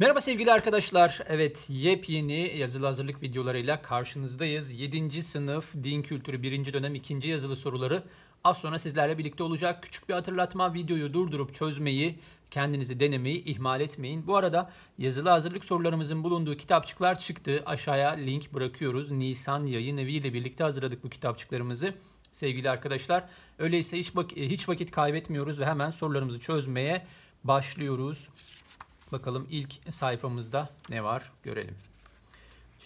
Merhaba sevgili arkadaşlar. Evet yepyeni yazılı hazırlık videolarıyla karşınızdayız. 7. sınıf din kültürü 1. dönem 2. yazılı soruları az sonra sizlerle birlikte olacak. Küçük bir hatırlatma videoyu durdurup çözmeyi, kendinizi denemeyi ihmal etmeyin. Bu arada yazılı hazırlık sorularımızın bulunduğu kitapçıklar çıktı. Aşağıya link bırakıyoruz. Nisan yayın evi ile birlikte hazırladık bu kitapçıklarımızı. Sevgili arkadaşlar, öyleyse hiç, vak- hiç vakit kaybetmiyoruz ve hemen sorularımızı çözmeye başlıyoruz. Bakalım ilk sayfamızda ne var görelim.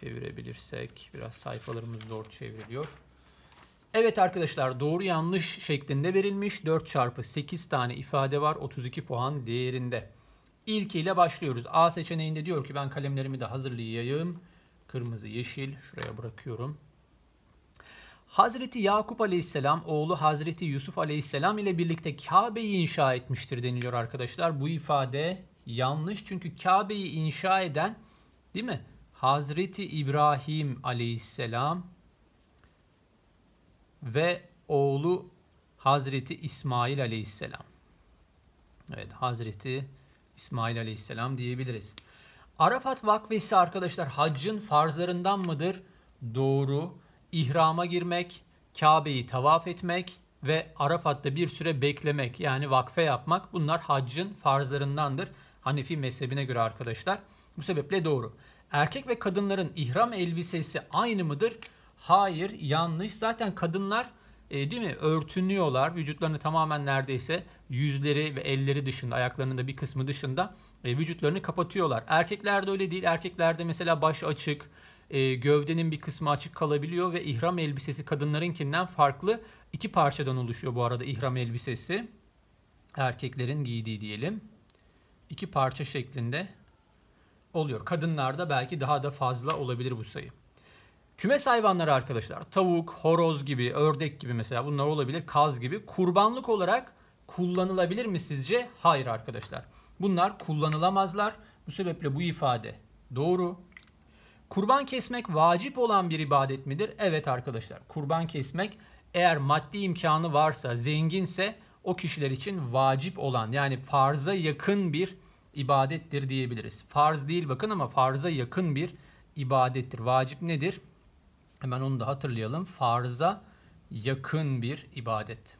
Çevirebilirsek biraz sayfalarımız zor çevriliyor. Evet arkadaşlar doğru yanlış şeklinde verilmiş 4 çarpı 8 tane ifade var 32 puan değerinde. İlkiyle başlıyoruz. A seçeneğinde diyor ki ben kalemlerimi de hazırlayayım. Kırmızı yeşil şuraya bırakıyorum. Hazreti Yakup Aleyhisselam oğlu Hazreti Yusuf Aleyhisselam ile birlikte Kabe'yi inşa etmiştir deniliyor arkadaşlar. Bu ifade Yanlış çünkü Kabe'yi inşa eden değil mi? Hazreti İbrahim aleyhisselam ve oğlu Hazreti İsmail aleyhisselam. Evet Hazreti İsmail aleyhisselam diyebiliriz. Arafat vakfesi arkadaşlar haccın farzlarından mıdır? Doğru. İhrama girmek, Kabe'yi tavaf etmek ve Arafat'ta bir süre beklemek yani vakfe yapmak bunlar haccın farzlarındandır. Hanefi mezhebine göre arkadaşlar. Bu sebeple doğru. Erkek ve kadınların ihram elbisesi aynı mıdır? Hayır, yanlış. Zaten kadınlar e, değil mi örtünüyorlar. Vücutlarını tamamen neredeyse yüzleri ve elleri dışında, ayaklarının da bir kısmı dışında e, vücutlarını kapatıyorlar. Erkeklerde öyle değil. Erkeklerde mesela baş açık, e, gövdenin bir kısmı açık kalabiliyor ve ihram elbisesi kadınlarınkinden farklı iki parçadan oluşuyor bu arada ihram elbisesi. Erkeklerin giydiği diyelim iki parça şeklinde oluyor. Kadınlarda belki daha da fazla olabilir bu sayı. Kümes hayvanları arkadaşlar tavuk, horoz gibi, ördek gibi mesela bunlar olabilir. Kaz gibi kurbanlık olarak kullanılabilir mi sizce? Hayır arkadaşlar. Bunlar kullanılamazlar. Bu sebeple bu ifade doğru. Kurban kesmek vacip olan bir ibadet midir? Evet arkadaşlar. Kurban kesmek eğer maddi imkanı varsa, zenginse o kişiler için vacip olan yani farza yakın bir ibadettir diyebiliriz. Farz değil bakın ama farza yakın bir ibadettir. Vacip nedir? Hemen onu da hatırlayalım. Farza yakın bir ibadet.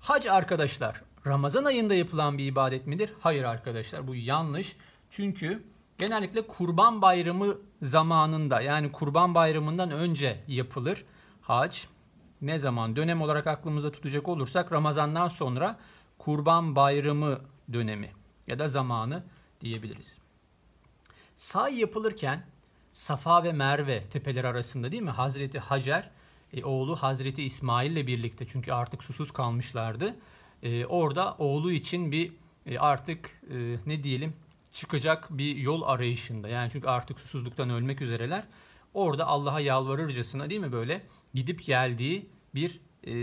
Hac arkadaşlar Ramazan ayında yapılan bir ibadet midir? Hayır arkadaşlar bu yanlış. Çünkü genellikle kurban bayramı zamanında yani kurban bayramından önce yapılır hac. Ne zaman dönem olarak aklımıza tutacak olursak Ramazan'dan sonra kurban bayramı dönemi ya da zamanı diyebiliriz. Say yapılırken Safa ve Merve tepeleri arasında değil mi? Hazreti Hacer e, oğlu Hazreti İsmail ile birlikte çünkü artık susuz kalmışlardı. E, orada oğlu için bir e, artık e, ne diyelim çıkacak bir yol arayışında. Yani çünkü artık susuzluktan ölmek üzereler. Orada Allah'a yalvarırcasına değil mi böyle gidip geldiği bir e,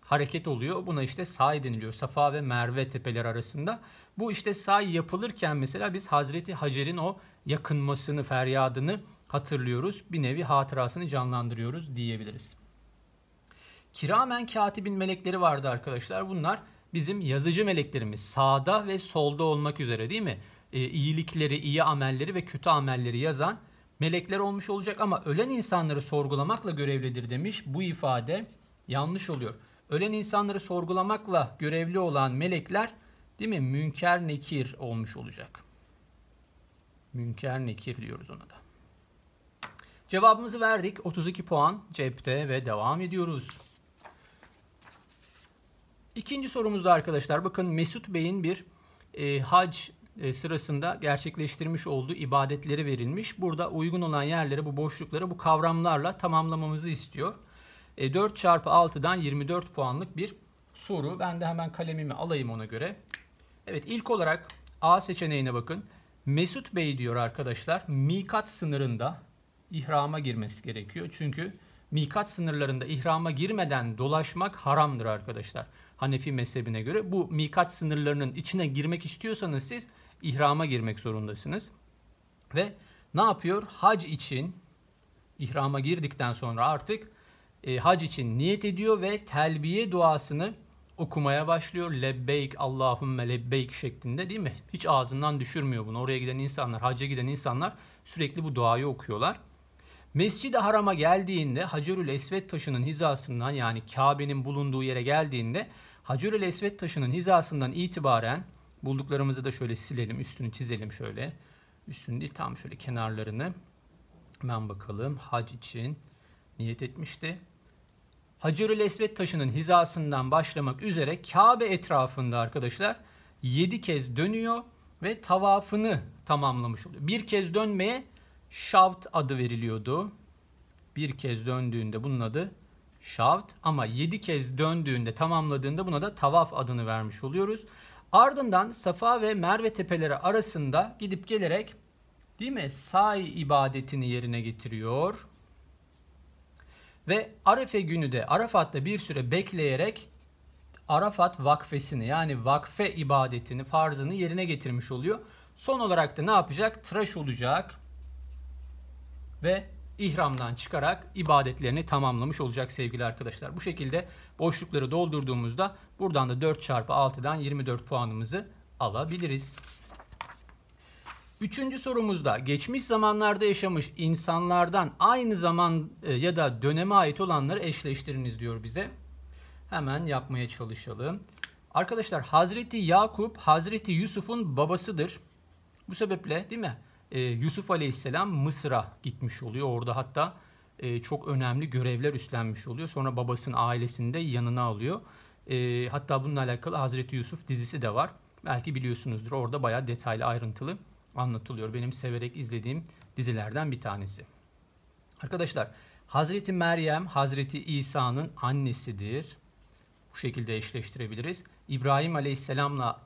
hareket oluyor. Buna işte say deniliyor. Safa ve Merve tepeleri arasında. Bu işte say yapılırken mesela biz Hazreti Hacer'in o yakınmasını, feryadını hatırlıyoruz. Bir nevi hatırasını canlandırıyoruz diyebiliriz. Kiramen katibin melekleri vardı arkadaşlar. Bunlar bizim yazıcı meleklerimiz sağda ve solda olmak üzere değil mi? E, iyilikleri, iyi amelleri ve kötü amelleri yazan melekler olmuş olacak ama ölen insanları sorgulamakla görevlidir demiş. Bu ifade yanlış oluyor. Ölen insanları sorgulamakla görevli olan melekler Değil mi? Münker nekir olmuş olacak. Münker nekir diyoruz ona da. Cevabımızı verdik. 32 puan cepte ve devam ediyoruz. İkinci sorumuzda arkadaşlar bakın Mesut Bey'in bir e, hac e, sırasında gerçekleştirmiş olduğu ibadetleri verilmiş. Burada uygun olan yerlere bu boşlukları bu kavramlarla tamamlamamızı istiyor. E, 4 çarpı 6'dan 24 puanlık bir soru. Ben de hemen kalemimi alayım ona göre. Evet ilk olarak A seçeneğine bakın. Mesut Bey diyor arkadaşlar mikat sınırında ihrama girmesi gerekiyor. Çünkü mikat sınırlarında ihrama girmeden dolaşmak haramdır arkadaşlar. Hanefi mezhebine göre bu mikat sınırlarının içine girmek istiyorsanız siz ihrama girmek zorundasınız. Ve ne yapıyor? Hac için ihrama girdikten sonra artık e, hac için niyet ediyor ve telbiye duasını okumaya başlıyor. Lebbeyk Allahümme lebbeyk şeklinde değil mi? Hiç ağzından düşürmüyor bunu. Oraya giden insanlar, hacca giden insanlar sürekli bu duayı okuyorlar. Mescid-i Haram'a geldiğinde Hacerül Esved taşının hizasından yani Kabe'nin bulunduğu yere geldiğinde Hacerül Esved taşının hizasından itibaren bulduklarımızı da şöyle silelim, üstünü çizelim şöyle. Üstünü değil tam şöyle kenarlarını. Hemen bakalım hac için niyet etmişti. Hacerül Esved taşının hizasından başlamak üzere Kabe etrafında arkadaşlar 7 kez dönüyor ve tavafını tamamlamış oluyor. Bir kez dönmeye şavt adı veriliyordu. Bir kez döndüğünde bunun adı şavt ama 7 kez döndüğünde tamamladığında buna da tavaf adını vermiş oluyoruz. Ardından Safa ve Merve tepeleri arasında gidip gelerek değil mi? Say ibadetini yerine getiriyor. Ve Arefe günü de Arafat'ta bir süre bekleyerek Arafat vakfesini yani vakfe ibadetini, farzını yerine getirmiş oluyor. Son olarak da ne yapacak? Tıraş olacak ve ihramdan çıkarak ibadetlerini tamamlamış olacak sevgili arkadaşlar. Bu şekilde boşlukları doldurduğumuzda buradan da 4 çarpı 6'dan 24 puanımızı alabiliriz. Üçüncü sorumuzda geçmiş zamanlarda yaşamış insanlardan aynı zaman e, ya da döneme ait olanları eşleştiriniz diyor bize. Hemen yapmaya çalışalım. Arkadaşlar Hazreti Yakup Hazreti Yusuf'un babasıdır. Bu sebeple değil mi? E, Yusuf Aleyhisselam Mısır'a gitmiş oluyor. Orada hatta e, çok önemli görevler üstlenmiş oluyor. Sonra babasının ailesini de yanına alıyor. E, hatta bununla alakalı Hazreti Yusuf dizisi de var. Belki biliyorsunuzdur orada bayağı detaylı ayrıntılı anlatılıyor. Benim severek izlediğim dizilerden bir tanesi. Arkadaşlar Hazreti Meryem Hazreti İsa'nın annesidir. Bu şekilde eşleştirebiliriz. İbrahim Aleyhisselam'la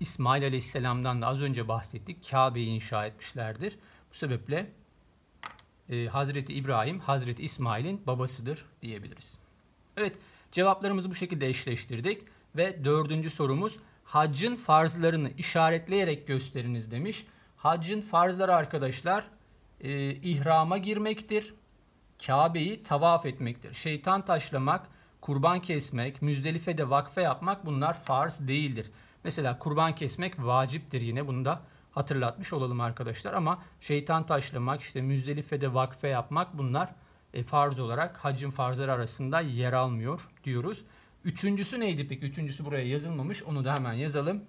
İsmail Aleyhisselam'dan da az önce bahsettik. Kabe'yi inşa etmişlerdir. Bu sebeple e, Hazreti İbrahim, Hazreti İsmail'in babasıdır diyebiliriz. Evet, cevaplarımızı bu şekilde eşleştirdik. Ve dördüncü sorumuz, haccın farzlarını işaretleyerek gösteriniz demiş. Haccın farzları arkadaşlar e, ihrama girmektir. Kabe'yi tavaf etmektir. Şeytan taşlamak, kurban kesmek, müzdelife de vakfe yapmak bunlar farz değildir. Mesela kurban kesmek vaciptir yine bunu da hatırlatmış olalım arkadaşlar. Ama şeytan taşlamak, işte müzdelife de vakfe yapmak bunlar e, farz olarak hacin farzları arasında yer almıyor diyoruz. Üçüncüsü neydi peki? Üçüncüsü buraya yazılmamış. Onu da hemen yazalım.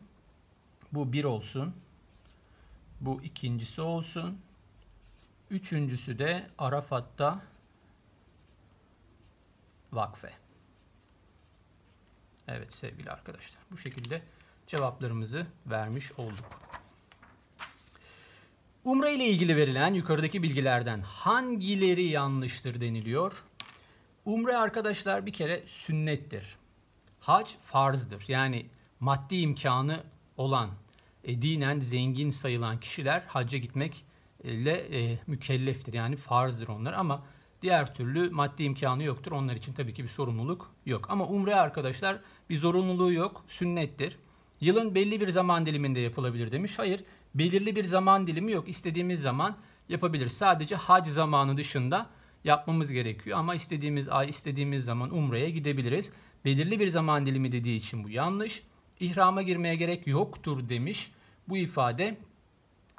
Bu bir olsun. Bu ikincisi olsun. Üçüncüsü de Arafat'ta vakfe. Evet sevgili arkadaşlar bu şekilde cevaplarımızı vermiş olduk. Umre ile ilgili verilen yukarıdaki bilgilerden hangileri yanlıştır deniliyor? Umre arkadaşlar bir kere sünnettir. Hac farzdır. Yani maddi imkanı olan e, dinen zengin sayılan kişiler hacca gitmekle e, e, mükelleftir. Yani farzdır onlar ama diğer türlü maddi imkanı yoktur. Onlar için tabii ki bir sorumluluk yok. Ama umre arkadaşlar bir zorunluluğu yok, sünnettir. Yılın belli bir zaman diliminde yapılabilir demiş. Hayır, belirli bir zaman dilimi yok. İstediğimiz zaman yapabilir. Sadece hac zamanı dışında yapmamız gerekiyor ama istediğimiz ay, istediğimiz zaman umreye gidebiliriz. Belirli bir zaman dilimi dediği için bu yanlış. İhrama girmeye gerek yoktur demiş. Bu ifade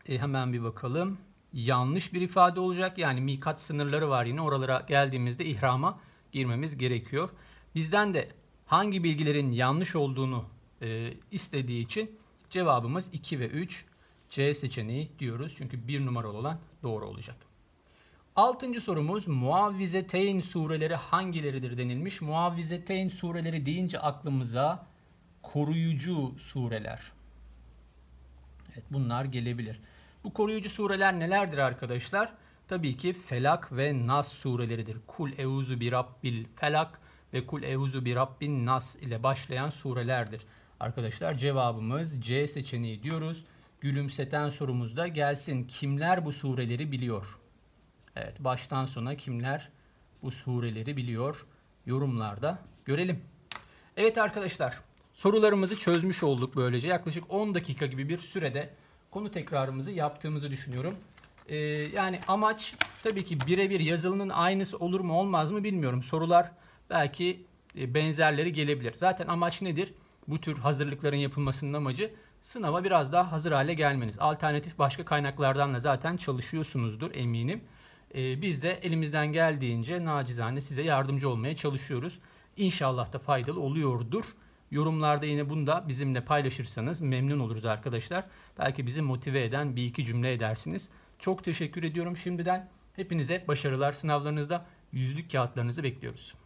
e, hemen bir bakalım. Yanlış bir ifade olacak. Yani mikat sınırları var yine oralara geldiğimizde ihrama girmemiz gerekiyor. Bizden de hangi bilgilerin yanlış olduğunu e, istediği için cevabımız 2 ve 3 C seçeneği diyoruz. Çünkü bir numaralı olan doğru olacak. Altıncı sorumuz Muavvizeteyn sureleri hangileridir denilmiş. Muavvizeteyn sureleri deyince aklımıza koruyucu sureler. Evet bunlar gelebilir. Bu koruyucu sureler nelerdir arkadaşlar? Tabii ki Felak ve Nas sureleridir. Kul euzu bi rabbil Felak ve Kul euzu bi rabbin Nas ile başlayan surelerdir. Arkadaşlar cevabımız C seçeneği diyoruz. Gülümseten sorumuz da gelsin. Kimler bu sureleri biliyor? Evet baştan sona kimler bu sureleri biliyor? Yorumlarda görelim. Evet arkadaşlar Sorularımızı çözmüş olduk böylece. Yaklaşık 10 dakika gibi bir sürede konu tekrarımızı yaptığımızı düşünüyorum. Ee, yani amaç tabii ki birebir yazılının aynısı olur mu olmaz mı bilmiyorum. Sorular belki e, benzerleri gelebilir. Zaten amaç nedir? Bu tür hazırlıkların yapılmasının amacı sınava biraz daha hazır hale gelmeniz. Alternatif başka kaynaklardan da zaten çalışıyorsunuzdur eminim. Ee, biz de elimizden geldiğince nacizane size yardımcı olmaya çalışıyoruz. İnşallah da faydalı oluyordur. Yorumlarda yine bunu da bizimle paylaşırsanız memnun oluruz arkadaşlar. Belki bizi motive eden bir iki cümle edersiniz. Çok teşekkür ediyorum şimdiden. Hepinize başarılar sınavlarınızda. Yüzlük kağıtlarınızı bekliyoruz.